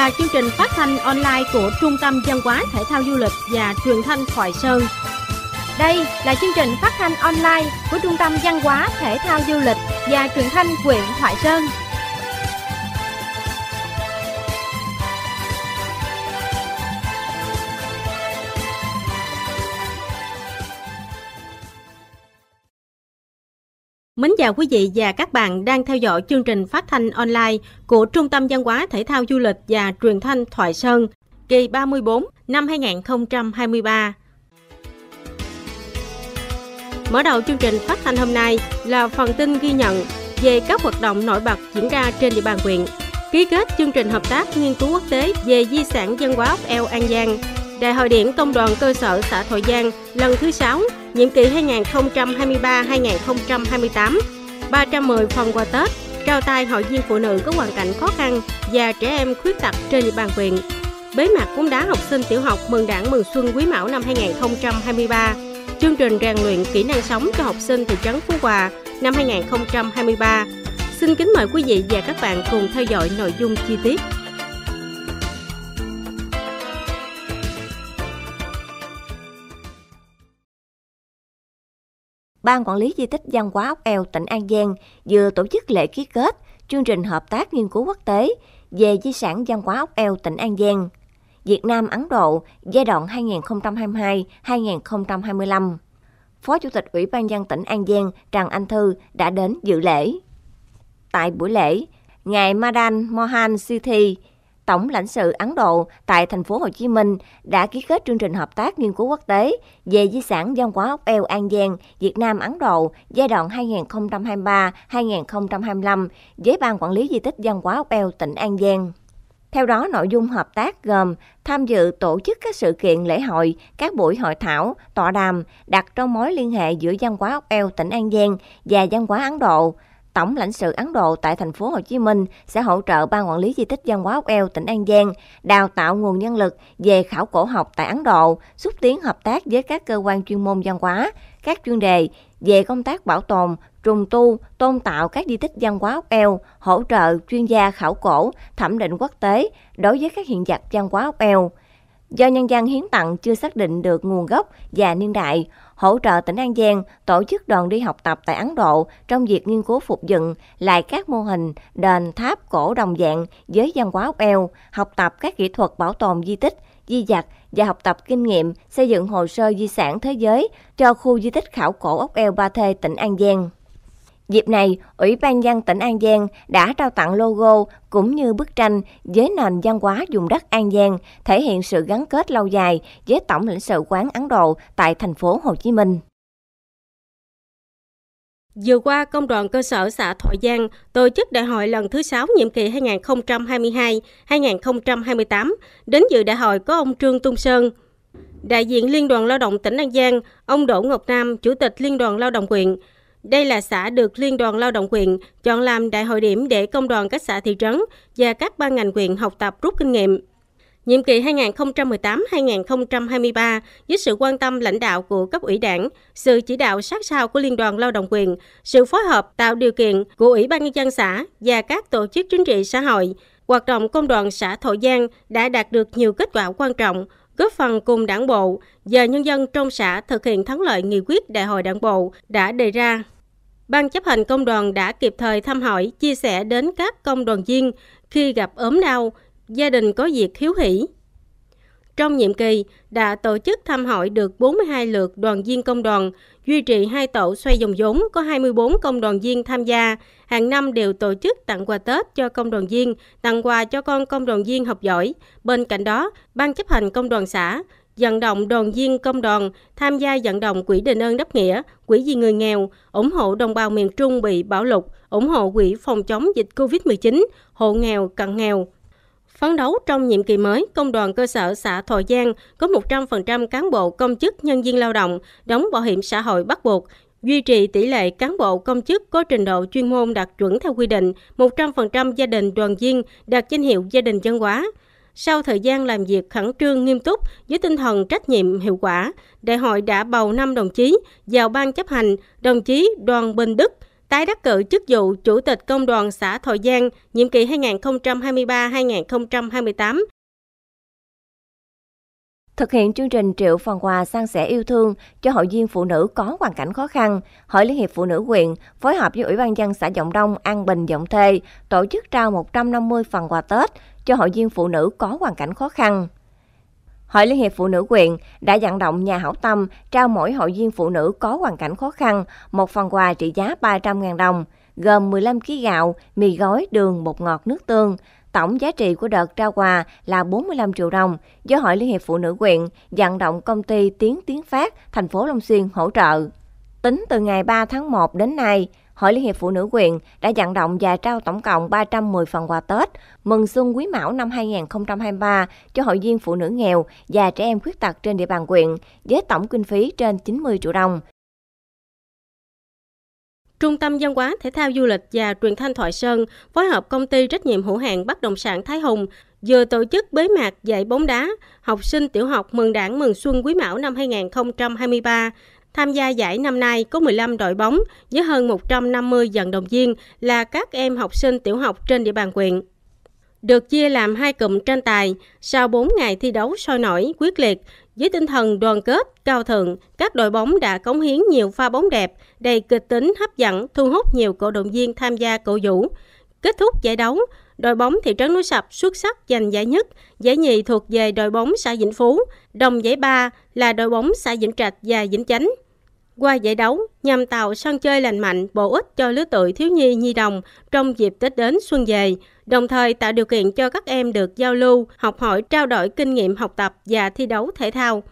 là chương trình phát thanh online của Trung tâm Văn hóa Thể thao Du lịch và Truyền thanh Thoại Sơn. Đây là chương trình phát thanh online của Trung tâm Văn hóa Thể thao Du lịch và Truyền thanh huyện Thoại Sơn. Mến chào quý vị và các bạn đang theo dõi chương trình phát thanh online của Trung tâm Văn hóa Thể thao Du lịch và Truyền thanh Thoại Sơn kỳ 34 năm 2023. Mở đầu chương trình phát thanh hôm nay là phần tin ghi nhận về các hoạt động nổi bật diễn ra trên địa bàn huyện, ký kết chương trình hợp tác nghiên cứu quốc tế về di sản văn hóa ốc eo An Giang, Đại hội điển Công đoàn Cơ sở xã Thoại Giang lần thứ 6 nhiệm kỳ 2023-2028, 310 phần quà Tết, trao tay hội viên phụ nữ có hoàn cảnh khó khăn và trẻ em khuyết tật trên địa bàn huyện. Bế mạc bóng đá học sinh tiểu học mừng đảng mừng xuân quý mão năm 2023, chương trình rèn luyện kỹ năng sống cho học sinh thị trấn Phú Hòa năm 2023. Xin kính mời quý vị và các bạn cùng theo dõi nội dung chi tiết. Ban Quản lý Di tích Văn hóa Ốc Eo tỉnh An Giang vừa tổ chức lễ ký kết chương trình hợp tác nghiên cứu quốc tế về di sản văn hóa Ốc Eo tỉnh An Giang, Việt Nam Ấn Độ giai đoạn 2022-2025. Phó Chủ tịch Ủy ban dân tỉnh An Giang Trần Anh Thư đã đến dự lễ. Tại buổi lễ, Ngài Madan Mohan Sithi, Tổng lãnh sự Ấn Độ tại thành phố Hồ Chí Minh đã ký kết chương trình hợp tác nghiên cứu quốc tế về di sản văn hóa ốc eo An Giang, Việt Nam Ấn Độ giai đoạn 2023-2025 với Ban quản lý di tích văn hóa ốc eo tỉnh An Giang. Theo đó, nội dung hợp tác gồm tham dự tổ chức các sự kiện lễ hội, các buổi hội thảo, tọa đàm đặt trong mối liên hệ giữa văn hóa ốc eo tỉnh An Giang và văn hóa Ấn Độ, Tổng lãnh sự Ấn Độ tại thành phố Hồ Chí Minh sẽ hỗ trợ ban quản lý di tích văn hóa Úc Eo tỉnh An Giang đào tạo nguồn nhân lực về khảo cổ học tại Ấn Độ, xúc tiến hợp tác với các cơ quan chuyên môn văn hóa, các chuyên đề về công tác bảo tồn, trùng tu, tôn tạo các di tích văn hóa Úc Eo, hỗ trợ chuyên gia khảo cổ, thẩm định quốc tế đối với các hiện vật văn hóa Úc Eo. Do nhân dân hiến tặng chưa xác định được nguồn gốc và niên đại, hỗ trợ tỉnh An Giang tổ chức đoàn đi học tập tại Ấn Độ trong việc nghiên cứu phục dựng lại các mô hình đền tháp cổ đồng dạng với văn hóa eo, học tập các kỹ thuật bảo tồn di tích, di dặt và học tập kinh nghiệm xây dựng hồ sơ di sản thế giới cho khu di tích khảo cổ ốc eo Ba Thê, tỉnh An Giang. Dịp này, Ủy ban dân tỉnh An Giang đã trao tặng logo cũng như bức tranh với nền văn hóa vùng đất An Giang, thể hiện sự gắn kết lâu dài với Tổng lãnh sự quán Ấn Độ tại thành phố Hồ Chí Minh. Vừa qua, Công đoàn cơ sở xã Thọ Giang tổ chức đại hội lần thứ 6 nhiệm kỳ 2022-2028. Đến dự đại hội có ông Trương Tung Sơn, đại diện Liên đoàn Lao động tỉnh An Giang, ông Đỗ Ngọc Nam, Chủ tịch Liên đoàn Lao động huyện, đây là xã được Liên đoàn Lao động huyện chọn làm đại hội điểm để công đoàn các xã thị trấn và các ban ngành huyện học tập rút kinh nghiệm. Nhiệm kỳ 2018-2023, dưới sự quan tâm lãnh đạo của cấp ủy đảng, sự chỉ đạo sát sao của Liên đoàn Lao động quyền, sự phối hợp tạo điều kiện của Ủy ban Nhân dân xã và các tổ chức chính trị xã hội, hoạt động công đoàn xã Thổ Giang đã đạt được nhiều kết quả quan trọng – góp phần cùng đảng bộ và nhân dân trong xã thực hiện thắng lợi nghị quyết đại hội đảng bộ đã đề ra. Ban chấp hành công đoàn đã kịp thời thăm hỏi, chia sẻ đến các công đoàn viên khi gặp ốm đau, gia đình có việc hiếu hỷ, trong nhiệm kỳ, đã tổ chức thăm hỏi được 42 lượt đoàn viên công đoàn, duy trì hai tổ xoay dòng vốn có 24 công đoàn viên tham gia. Hàng năm đều tổ chức tặng quà Tết cho công đoàn viên, tặng quà cho con công đoàn viên học giỏi. Bên cạnh đó, Ban chấp hành công đoàn xã, vận động đoàn viên công đoàn tham gia vận động quỹ đền ơn đáp nghĩa, quỹ vì người nghèo, ủng hộ đồng bào miền Trung bị bão lụt, ủng hộ quỹ phòng chống dịch COVID-19, hộ nghèo cận nghèo. Phấn đấu trong nhiệm kỳ mới, Công đoàn cơ sở xã Thọ Giang có 100% cán bộ công chức nhân viên lao động đóng bảo hiểm xã hội bắt buộc, duy trì tỷ lệ cán bộ công chức có trình độ chuyên môn đạt chuẩn theo quy định, 100% gia đình đoàn viên đạt danh hiệu gia đình văn hóa. Sau thời gian làm việc khẩn trương nghiêm túc với tinh thần trách nhiệm hiệu quả, đại hội đã bầu 5 đồng chí vào ban chấp hành, đồng chí Đoàn Bình Đức tái đắc cử chức vụ Chủ tịch Công đoàn xã Thọ Giang, nhiệm kỳ 2023-2028. Thực hiện chương trình triệu phần quà sang sẻ yêu thương cho hội viên phụ nữ có hoàn cảnh khó khăn, Hội Liên hiệp Phụ nữ huyện phối hợp với Ủy ban dân xã Dọng Đông, An Bình, Dọng Thê tổ chức trao 150 phần quà Tết cho hội viên phụ nữ có hoàn cảnh khó khăn. Hội Liên hiệp Phụ nữ quyện đã vận động nhà hảo tâm trao mỗi hội viên phụ nữ có hoàn cảnh khó khăn một phần quà trị giá 300.000 đồng, gồm 15 kg gạo, mì gói, đường, bột ngọt, nước tương. Tổng giá trị của đợt trao quà là 45 triệu đồng do Hội Liên hiệp Phụ nữ quyện vận động công ty Tiến Tiến Phát, thành phố Long Xuyên hỗ trợ. Tính từ ngày 3 tháng 1 đến nay, Hội Liên hiệp Phụ nữ quyền đã vận động và trao tổng cộng 310 phần quà Tết mừng xuân quý mão năm 2023 cho hội viên phụ nữ nghèo và trẻ em khuyết tật trên địa bàn quyện với tổng kinh phí trên 90 triệu đồng. Trung tâm Văn hóa, Thể thao Du lịch và Truyền thanh Thoại Sơn phối hợp công ty trách nhiệm hữu hạn bất động sản Thái Hùng vừa tổ chức bế mạc dạy bóng đá học sinh tiểu học mừng đảng mừng xuân quý mão năm 2023 Tham gia giải năm nay có 15 đội bóng với hơn 150 dần đồng viên là các em học sinh tiểu học trên địa bàn huyện. Được chia làm hai cụm tranh tài, sau 4 ngày thi đấu sôi nổi, quyết liệt, với tinh thần đoàn kết, cao thượng, các đội bóng đã cống hiến nhiều pha bóng đẹp, đầy kịch tính hấp dẫn, thu hút nhiều cổ động viên tham gia cổ vũ. Kết thúc giải đấu, đội bóng thị trấn Núi Sập xuất sắc giành giải nhất, giải nhì thuộc về đội bóng xã Vĩnh Phú, đồng giải ba là đội bóng xã Vĩnh Trạch và Vĩnh Chánh. Qua giải đấu, nhằm tạo sân chơi lành mạnh, bổ ích cho lứa tuổi thiếu nhi nhi đồng trong dịp Tết đến xuân về, đồng thời tạo điều kiện cho các em được giao lưu, học hỏi, trao đổi kinh nghiệm học tập và thi đấu thể thao,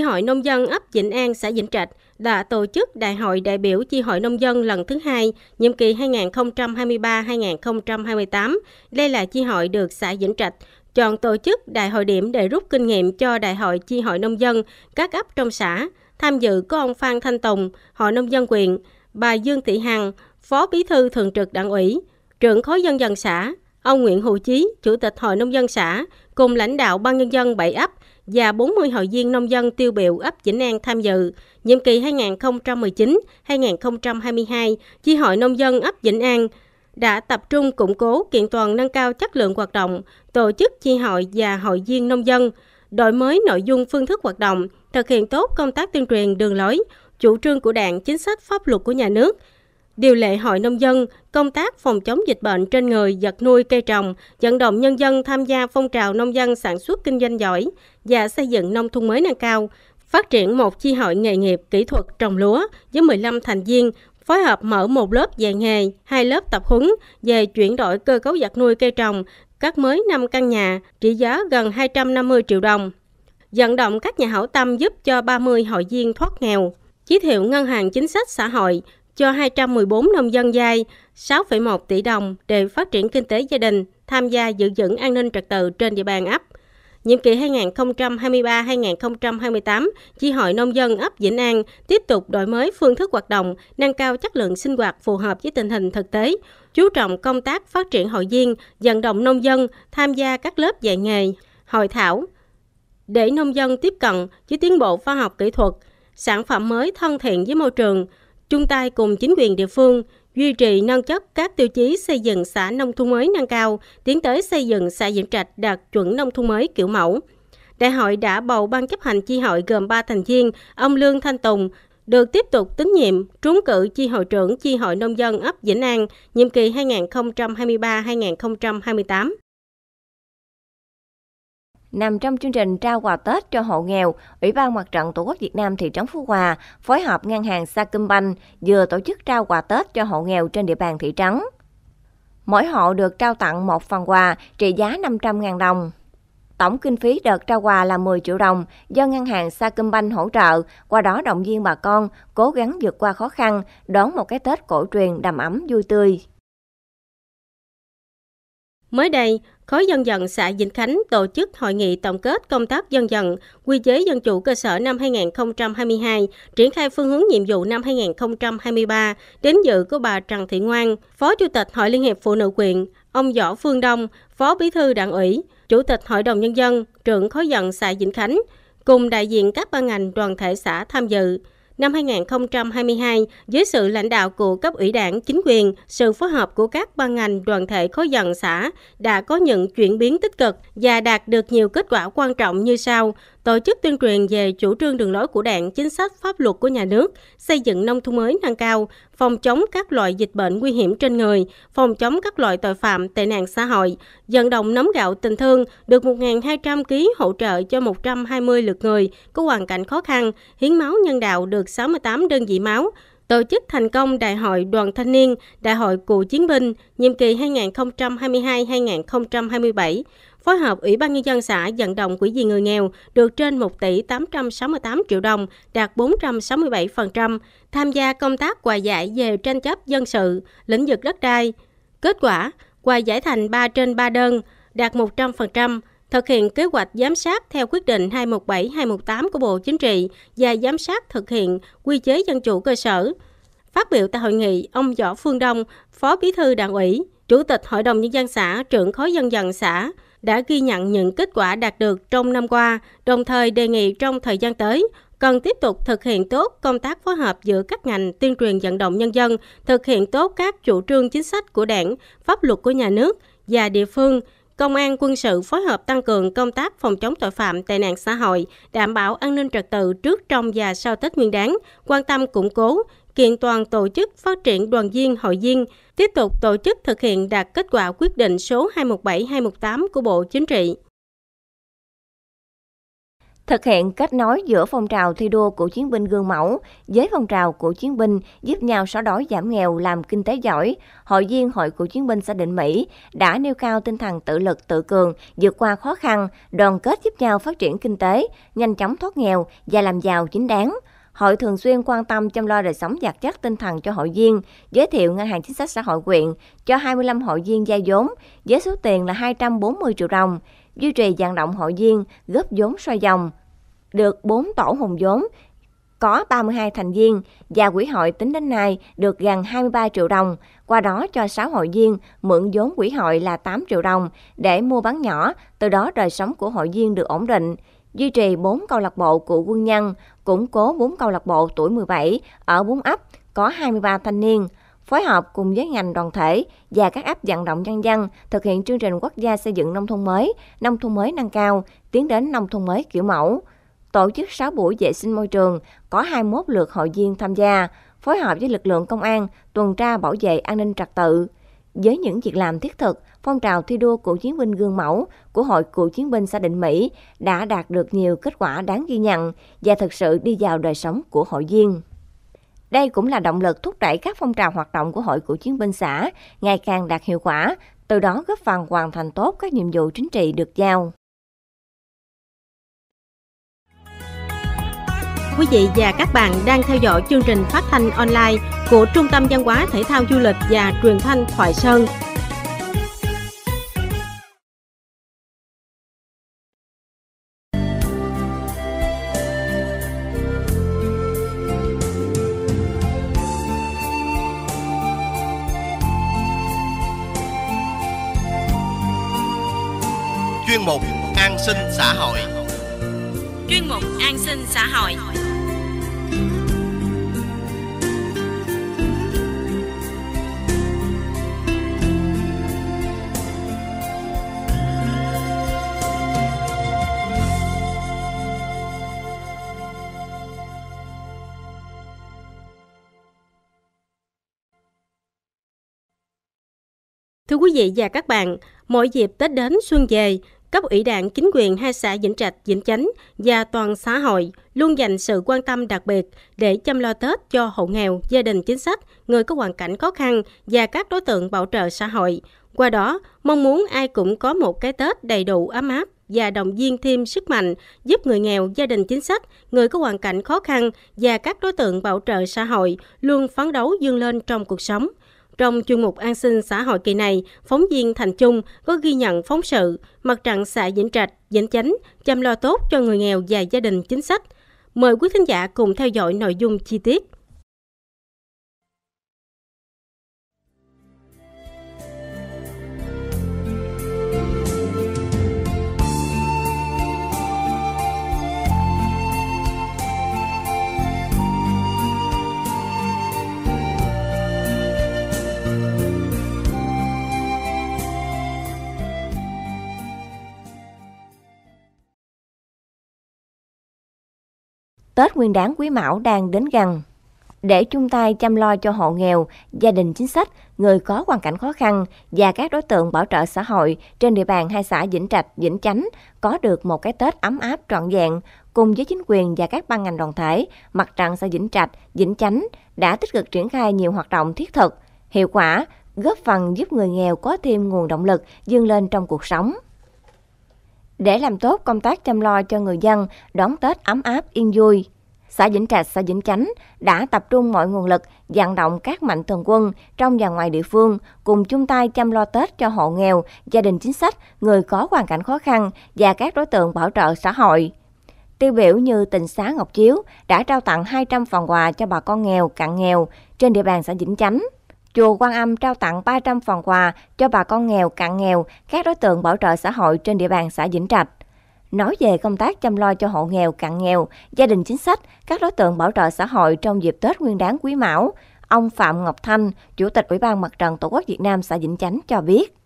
Chi hội nông dân ấp Vĩnh An, xã Vĩnh Trạch đã tổ chức Đại hội đại biểu Chi hội nông dân lần thứ hai, nhiệm kỳ 2023-2028. Đây là chi hội được xã Vĩnh Trạch chọn tổ chức đại hội điểm để rút kinh nghiệm cho Đại hội Chi hội nông dân các ấp trong xã. Tham dự có ông Phan Thanh Tùng, Hội nông dân quyền, bà Dương Thị Hằng, Phó Bí thư Thường trực Đảng ủy, trưởng khối dân dân xã, ông Nguyễn Hữu Chí, Chủ tịch Hội nông dân xã, cùng lãnh đạo ban nhân dân bảy ấp và 40 hội viên nông dân tiêu biểu ấp Chỉnh An tham dự. Nhiệm kỳ 2019-2022, Chi hội nông dân ấp Vĩnh An đã tập trung củng cố kiện toàn nâng cao chất lượng hoạt động, tổ chức chi hội và hội viên nông dân, đổi mới nội dung phương thức hoạt động, thực hiện tốt công tác tuyên truyền đường lối, chủ trương của đảng, chính sách pháp luật của nhà nước – điều lệ hội nông dân, công tác phòng chống dịch bệnh trên người vật nuôi cây trồng, vận động nhân dân tham gia phong trào nông dân sản xuất kinh doanh giỏi và xây dựng nông thôn mới nâng cao, phát triển một chi hội nghề nghiệp kỹ thuật trồng lúa với 15 thành viên, phối hợp mở một lớp dạy nghề, hai lớp tập huấn về chuyển đổi cơ cấu vật nuôi cây trồng, các mới 5 căn nhà, trị giá gần 250 triệu đồng. Vận động các nhà hảo tâm giúp cho 30 hội viên thoát nghèo, giới thiệu ngân hàng chính sách xã hội, cho 214 nông dân vay 6,1 tỷ đồng để phát triển kinh tế gia đình, tham gia giữ vững an ninh trật tự trên địa bàn ấp. Nhiệm kỳ 2023-2028, Chi hội Nông dân ấp Vĩnh An tiếp tục đổi mới phương thức hoạt động, nâng cao chất lượng sinh hoạt phù hợp với tình hình thực tế, chú trọng công tác phát triển hội viên, vận động nông dân tham gia các lớp dạy nghề, hội thảo, để nông dân tiếp cận với tiến bộ khoa học kỹ thuật, sản phẩm mới thân thiện với môi trường – chung tay cùng chính quyền địa phương duy trì nâng cấp các tiêu chí xây dựng xã nông thôn mới nâng cao, tiến tới xây dựng xã Diễn Trạch đạt chuẩn nông thôn mới kiểu mẫu. Đại hội đã bầu ban chấp hành chi hội gồm 3 thành viên, ông Lương Thanh Tùng được tiếp tục tín nhiệm trúng cử chi hội trưởng chi hội nông dân ấp Vĩnh An nhiệm kỳ 2023-2028. Nằm trong chương trình trao quà Tết cho hộ nghèo, Ủy ban Mặt trận Tổ quốc Việt Nam thị trấn Phú Hòa phối hợp ngân hàng Sacombank vừa tổ chức trao quà Tết cho hộ nghèo trên địa bàn thị trấn. Mỗi hộ được trao tặng một phần quà trị giá 500.000 đồng. Tổng kinh phí đợt trao quà là 10 triệu đồng do ngân hàng Sacombank hỗ trợ, qua đó động viên bà con cố gắng vượt qua khó khăn, đón một cái Tết cổ truyền đầm ấm vui tươi. Mới đây, Khối dân dân xã Vĩnh Khánh tổ chức hội nghị tổng kết công tác dân dân, quy chế dân chủ cơ sở năm 2022, triển khai phương hướng nhiệm vụ năm 2023, đến dự của bà Trần Thị Ngoan, Phó Chủ tịch Hội Liên hiệp Phụ nữ quyện, ông Võ Phương Đông, Phó Bí thư Đảng ủy, Chủ tịch Hội đồng Nhân dân, trưởng khối dân xã Vĩnh Khánh, cùng đại diện các ban ngành đoàn thể xã tham dự năm 2022 dưới sự lãnh đạo của cấp ủy đảng, chính quyền, sự phối hợp của các ban ngành đoàn thể khối dân xã đã có những chuyển biến tích cực và đạt được nhiều kết quả quan trọng như sau tổ chức tuyên truyền về chủ trương đường lối của Đảng, chính sách pháp luật của nhà nước, xây dựng nông thôn mới nâng cao, phòng chống các loại dịch bệnh nguy hiểm trên người, phòng chống các loại tội phạm, tệ nạn xã hội, vận động nấm gạo tình thương được 1.200 kg hỗ trợ cho 120 lượt người có hoàn cảnh khó khăn, hiến máu nhân đạo được 68 đơn vị máu, tổ chức thành công Đại hội Đoàn Thanh niên, Đại hội Cựu Chiến binh, nhiệm kỳ 2022-2027, phối hợp Ủy ban Nhân dân xã vận động quỹ vì người nghèo được trên 1 tỷ 868 triệu đồng, đạt 467%, tham gia công tác hòa giải về tranh chấp dân sự, lĩnh vực đất đai. Kết quả, hòa giải thành 3 trên 3 đơn, đạt 100%, thực hiện kế hoạch giám sát theo quyết định 217-218 của Bộ Chính trị và giám sát thực hiện quy chế dân chủ cơ sở. Phát biểu tại hội nghị, ông Võ Phương Đông, Phó Bí thư Đảng ủy, Chủ tịch Hội đồng Nhân dân xã, trưởng khối dân dân xã, đã ghi nhận những kết quả đạt được trong năm qua, đồng thời đề nghị trong thời gian tới cần tiếp tục thực hiện tốt công tác phối hợp giữa các ngành tuyên truyền vận động nhân dân, thực hiện tốt các chủ trương chính sách của đảng, pháp luật của nhà nước và địa phương, Công an quân sự phối hợp tăng cường công tác phòng chống tội phạm tệ nạn xã hội, đảm bảo an ninh trật tự trước trong và sau Tết Nguyên đán, quan tâm củng cố, kiện toàn tổ chức phát triển đoàn viên hội viên, tiếp tục tổ chức thực hiện đạt kết quả quyết định số 217-218 của Bộ Chính trị. Thực hiện kết nối giữa phong trào thi đua của chiến binh gương mẫu với phong trào của chiến binh giúp nhau xóa đói giảm nghèo làm kinh tế giỏi, hội viên hội của chiến binh xã Định Mỹ đã nêu cao tinh thần tự lực tự cường, vượt qua khó khăn, đoàn kết giúp nhau phát triển kinh tế, nhanh chóng thoát nghèo và làm giàu chính đáng – Hội thường xuyên quan tâm chăm lo đời sống vật chất tinh thần cho hội viên, giới thiệu ngân hàng chính sách xã hội quyện cho 25 hội viên gia vốn với số tiền là 240 triệu đồng, duy trì vận động hội viên góp vốn xoay dòng. Được 4 tổ hùng vốn, có 32 thành viên và quỹ hội tính đến nay được gần 23 triệu đồng, qua đó cho 6 hội viên mượn vốn quỹ hội là 8 triệu đồng để mua bán nhỏ, từ đó đời sống của hội viên được ổn định duy trì 4 câu lạc bộ của quân nhân, củng cố 4 câu lạc bộ tuổi 17 ở 4 ấp có 23 thanh niên, phối hợp cùng với ngành đoàn thể và các ấp vận động nhân dân thực hiện chương trình quốc gia xây dựng nông thôn mới, nông thôn mới nâng cao, tiến đến nông thôn mới kiểu mẫu. Tổ chức 6 buổi vệ sinh môi trường, có 21 lượt hội viên tham gia, phối hợp với lực lượng công an, tuần tra bảo vệ an ninh trật tự. Với những việc làm thiết thực, phong trào thi đua cựu chiến binh gương mẫu của Hội Cựu chiến binh xã Định Mỹ đã đạt được nhiều kết quả đáng ghi nhận và thực sự đi vào đời sống của hội viên. Đây cũng là động lực thúc đẩy các phong trào hoạt động của Hội Cựu chiến binh xã ngày càng đạt hiệu quả, từ đó góp phần hoàn thành tốt các nhiệm vụ chính trị được giao. quý vị và các bạn đang theo dõi chương trình phát thanh online của Trung tâm Văn hóa Thể thao Du lịch và Truyền thanh Thoại Sơn. Chuyên mục An sinh xã hội Chuyên mục An sinh xã hội quý vị và các bạn, mỗi dịp Tết đến xuân về, cấp ủy đảng chính quyền hai xã Vĩnh Trạch, Vĩnh Chánh và toàn xã hội luôn dành sự quan tâm đặc biệt để chăm lo Tết cho hộ nghèo, gia đình chính sách, người có hoàn cảnh khó khăn và các đối tượng bảo trợ xã hội. Qua đó, mong muốn ai cũng có một cái Tết đầy đủ ấm áp và động viên thêm sức mạnh giúp người nghèo, gia đình chính sách, người có hoàn cảnh khó khăn và các đối tượng bảo trợ xã hội luôn phấn đấu vươn lên trong cuộc sống. Trong chuyên mục an sinh xã hội kỳ này, phóng viên Thành Trung có ghi nhận phóng sự mặt trận xã Vĩnh Trạch, Vĩnh Chánh chăm lo tốt cho người nghèo và gia đình chính sách. Mời quý khán giả cùng theo dõi nội dung chi tiết. Tết Nguyên đán Quý Mão đang đến gần. Để chung tay chăm lo cho hộ nghèo, gia đình chính sách, người có hoàn cảnh khó khăn và các đối tượng bảo trợ xã hội trên địa bàn hai xã Vĩnh Trạch, Vĩnh Chánh có được một cái Tết ấm áp trọn vẹn, cùng với chính quyền và các ban ngành đoàn thể, mặt trận xã Vĩnh Trạch, Vĩnh Chánh đã tích cực triển khai nhiều hoạt động thiết thực, hiệu quả, góp phần giúp người nghèo có thêm nguồn động lực dương lên trong cuộc sống để làm tốt công tác chăm lo cho người dân đón Tết ấm áp yên vui. Xã Vĩnh Trạch, xã Vĩnh Chánh đã tập trung mọi nguồn lực vận động các mạnh thường quân trong và ngoài địa phương cùng chung tay chăm lo Tết cho hộ nghèo, gia đình chính sách, người có hoàn cảnh khó khăn và các đối tượng bảo trợ xã hội. Tiêu biểu như tỉnh xá Ngọc Chiếu đã trao tặng 200 phần quà cho bà con nghèo, cạn nghèo trên địa bàn xã Vĩnh Chánh. Chùa Quan Âm trao tặng 300 phần quà cho bà con nghèo, cạn nghèo, các đối tượng bảo trợ xã hội trên địa bàn xã Vĩnh Trạch. Nói về công tác chăm lo cho hộ nghèo, cạn nghèo, gia đình chính sách, các đối tượng bảo trợ xã hội trong dịp Tết Nguyên đán Quý Mão, ông Phạm Ngọc Thanh, Chủ tịch Ủy ban Mặt trận Tổ quốc Việt Nam xã Vĩnh Chánh cho biết.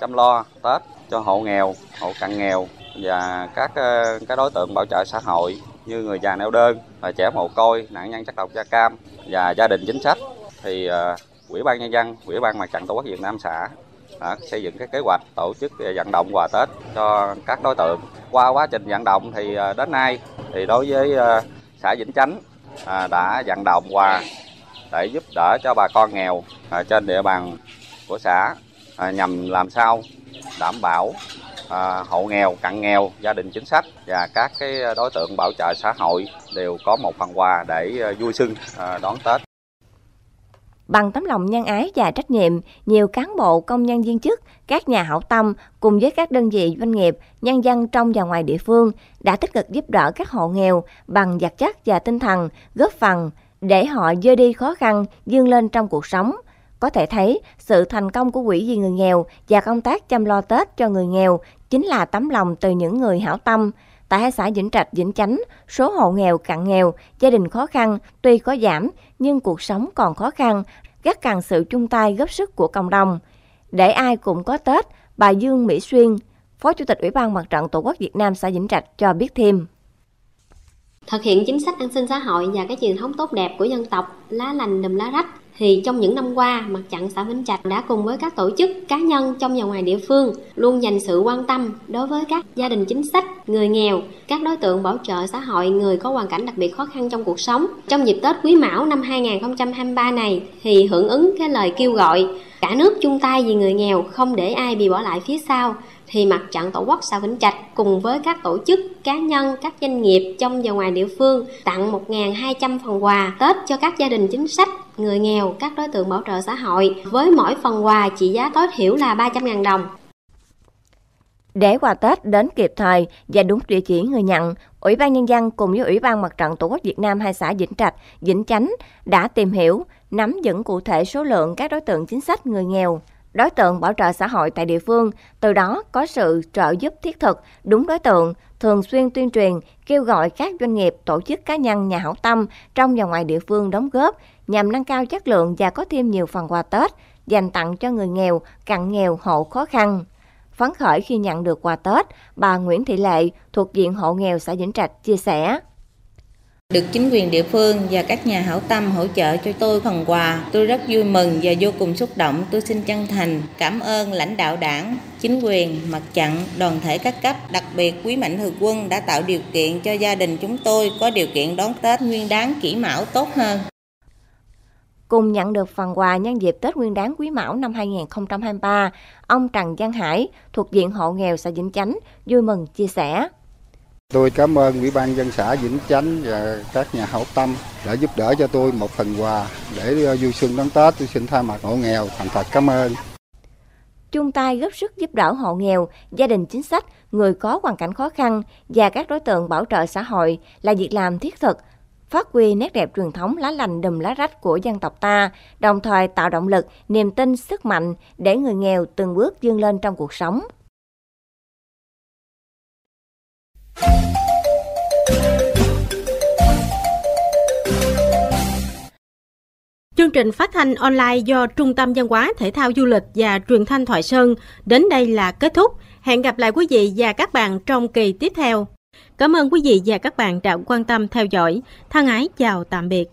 Chăm lo Tết cho hộ nghèo, hộ cận nghèo và các ờ, các đối tượng bảo trợ xã hội như người già neo đơn, trẻ mồ côi, nạn nhân chất độc da cam và gia đình chính sách thì ủy à, ban nhân dân ủy ban mặt trận tổ quốc việt nam xã à, xây dựng cái kế hoạch tổ chức vận động quà tết cho các đối tượng qua quá trình vận động thì à, đến nay thì đối với à, xã Vĩnh Chánh à, đã vận động quà để giúp đỡ cho bà con nghèo à, trên địa bàn của xã à, nhằm làm sao đảm bảo à, hộ nghèo, cận nghèo, gia đình chính sách và các cái đối tượng bảo trợ xã hội đều có một phần quà để vui xuân à, đón Tết. Bằng tấm lòng nhân ái và trách nhiệm, nhiều cán bộ, công nhân viên chức, các nhà hảo tâm cùng với các đơn vị doanh nghiệp, nhân dân trong và ngoài địa phương đã tích cực giúp đỡ các hộ nghèo bằng vật chất và tinh thần, góp phần để họ dơi đi khó khăn, vươn lên trong cuộc sống. Có thể thấy, sự thành công của Quỹ vì người nghèo và công tác chăm lo Tết cho người nghèo chính là tấm lòng từ những người hảo tâm – Tại hai xã Vĩnh Trạch, Vĩnh Chánh, số hộ nghèo, cận nghèo, gia đình khó khăn tuy có giảm nhưng cuộc sống còn khó khăn, rất cần sự chung tay góp sức của cộng đồng. Để ai cũng có Tết, bà Dương Mỹ Xuyên, Phó Chủ tịch Ủy ban Mặt trận Tổ quốc Việt Nam xã Vĩnh Trạch cho biết thêm thực hiện chính sách an sinh xã hội và cái truyền thống tốt đẹp của dân tộc lá lành đùm lá rách thì trong những năm qua mặt trận xã Vĩnh Trạch đã cùng với các tổ chức cá nhân trong và ngoài địa phương luôn dành sự quan tâm đối với các gia đình chính sách người nghèo các đối tượng bảo trợ xã hội người có hoàn cảnh đặc biệt khó khăn trong cuộc sống trong dịp Tết Quý Mão năm 2023 này thì hưởng ứng cái lời kêu gọi cả nước chung tay vì người nghèo không để ai bị bỏ lại phía sau thì mặt trận tổ quốc xã Vĩnh Trạch cùng với các tổ chức, cá nhân, các doanh nghiệp trong và ngoài địa phương tặng 1.200 phần quà Tết cho các gia đình chính sách, người nghèo, các đối tượng bảo trợ xã hội với mỗi phần quà trị giá tối thiểu là 300.000 đồng. Để quà Tết đến kịp thời và đúng địa chỉ người nhận, Ủy ban Nhân dân cùng với Ủy ban Mặt trận Tổ quốc Việt Nam hai xã Vĩnh Trạch, Vĩnh Chánh đã tìm hiểu, nắm vững cụ thể số lượng các đối tượng chính sách người nghèo, đối tượng bảo trợ xã hội tại địa phương, từ đó có sự trợ giúp thiết thực, đúng đối tượng, thường xuyên tuyên truyền, kêu gọi các doanh nghiệp, tổ chức cá nhân nhà hảo tâm trong và ngoài địa phương đóng góp nhằm nâng cao chất lượng và có thêm nhiều phần quà Tết dành tặng cho người nghèo, cận nghèo, hộ khó khăn. Phấn khởi khi nhận được quà Tết, bà Nguyễn Thị Lệ thuộc diện hộ nghèo xã Vĩnh Trạch chia sẻ. Được chính quyền địa phương và các nhà hảo tâm hỗ trợ cho tôi phần quà, tôi rất vui mừng và vô cùng xúc động. Tôi xin chân thành cảm ơn lãnh đạo đảng, chính quyền, mặt trận, đoàn thể các cấp, đặc biệt quý mạnh thường quân đã tạo điều kiện cho gia đình chúng tôi có điều kiện đón Tết nguyên đáng kỷ mão tốt hơn. Cùng nhận được phần quà nhân dịp Tết Nguyên đán Quý Mão năm 2023, ông Trần Giang Hải thuộc diện hộ nghèo xã Vĩnh Chánh vui mừng chia sẻ. Tôi cảm ơn Ủy ban dân xã Vĩnh Chánh và các nhà hảo tâm đã giúp đỡ cho tôi một phần quà để ờ, vui xuân đón Tết. Tôi xin thay mặt hộ nghèo thành thật cảm ơn. Chung tay góp sức giúp đỡ hộ nghèo, gia đình chính sách, người có hoàn cảnh khó khăn và các đối tượng bảo trợ xã hội là việc làm thiết thực, phát huy nét đẹp truyền thống lá lành đùm lá rách của dân tộc ta, đồng thời tạo động lực, niềm tin, sức mạnh để người nghèo từng bước vươn lên trong cuộc sống. Chương trình phát thanh online do Trung tâm Văn hóa Thể thao Du lịch và Truyền thanh Thoại Sơn đến đây là kết thúc. Hẹn gặp lại quý vị và các bạn trong kỳ tiếp theo. Cảm ơn quý vị và các bạn đã quan tâm theo dõi. Thân ái chào tạm biệt.